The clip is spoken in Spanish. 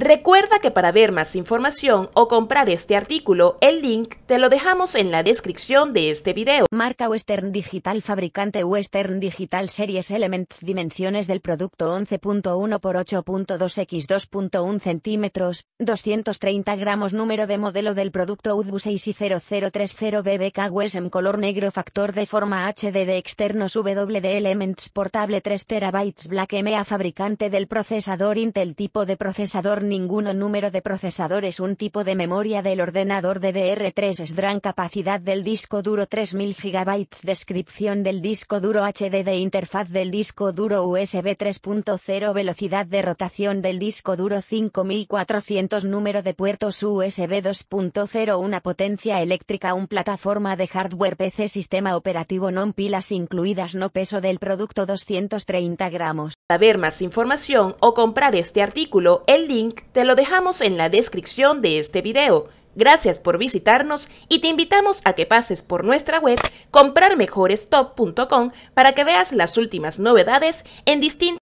Recuerda que para ver más información o comprar este artículo, el link te lo dejamos en la descripción de este video. Marca Western Digital Fabricante Western Digital Series Elements Dimensiones del producto 11.1 x 8.2 x 2.1 centímetros, 230 gramos Número de modelo del producto UDBU 60030 BBK en Color negro Factor de forma HD de externos WD Elements Portable 3 TB Black MA Fabricante del procesador Intel Tipo de procesador Ninguno número de procesadores un tipo de memoria del ordenador DDR3 gran capacidad del disco duro 3000 GB descripción del disco duro HDD interfaz del disco duro USB 3.0 velocidad de rotación del disco duro 5400 número de puertos USB 2.0 una potencia eléctrica un plataforma de hardware PC sistema operativo non pilas incluidas no peso del producto 230 gramos. Para ver más información o comprar este artículo, el link te lo dejamos en la descripción de este video. Gracias por visitarnos y te invitamos a que pases por nuestra web comprarmejorestop.com para que veas las últimas novedades en distintos